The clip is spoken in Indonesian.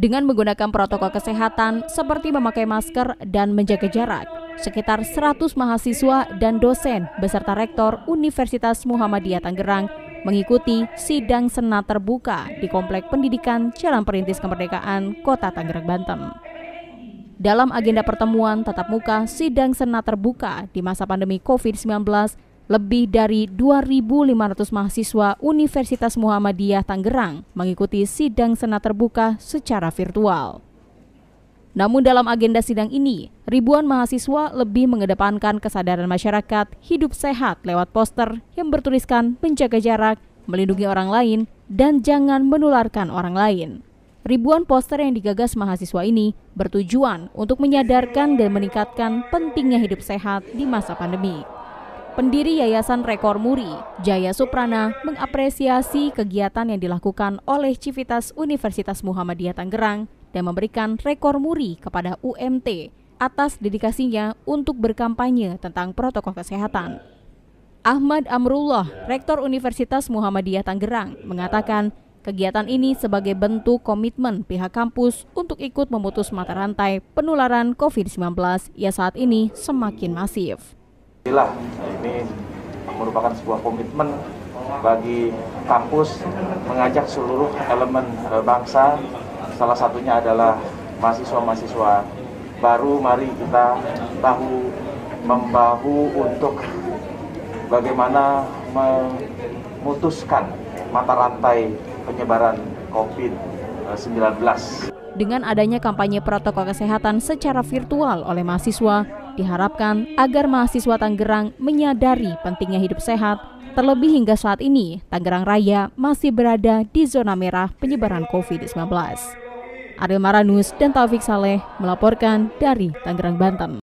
dengan menggunakan protokol kesehatan seperti memakai masker dan menjaga jarak. Sekitar 100 mahasiswa dan dosen beserta rektor Universitas Muhammadiyah Tangerang mengikuti sidang senat terbuka di Komplek Pendidikan Jalan Perintis Kemerdekaan, Kota Tangerang, Banten. Dalam agenda pertemuan tatap muka sidang senat terbuka di masa pandemi COVID-19 lebih dari 2.500 mahasiswa Universitas Muhammadiyah Tangerang mengikuti sidang senat terbuka secara virtual. Namun dalam agenda sidang ini, ribuan mahasiswa lebih mengedepankan kesadaran masyarakat hidup sehat lewat poster yang bertuliskan menjaga jarak, melindungi orang lain, dan jangan menularkan orang lain. Ribuan poster yang digagas mahasiswa ini bertujuan untuk menyadarkan dan meningkatkan pentingnya hidup sehat di masa pandemi. Pendiri Yayasan Rekor Muri, Jaya Suprana, mengapresiasi kegiatan yang dilakukan oleh Civitas Universitas Muhammadiyah Tangerang dan memberikan rekor muri kepada UMT atas dedikasinya untuk berkampanye tentang protokol kesehatan. Ahmad Amrullah, Rektor Universitas Muhammadiyah Tangerang, mengatakan kegiatan ini sebagai bentuk komitmen pihak kampus untuk ikut memutus mata rantai penularan COVID-19 yang saat ini semakin masif. Inilah nah, ini merupakan sebuah komitmen bagi kampus mengajak seluruh elemen e, bangsa salah satunya adalah mahasiswa-mahasiswa baru mari kita tahu membahu untuk bagaimana memutuskan mata rantai penyebaran COVID-19. Dengan adanya kampanye protokol kesehatan secara virtual oleh mahasiswa, diharapkan agar mahasiswa Tangerang menyadari pentingnya hidup sehat, terlebih hingga saat ini Tangerang Raya masih berada di zona merah penyebaran COVID-19. Ariel Maranus dan Taufik Saleh melaporkan dari Tangerang, Banten.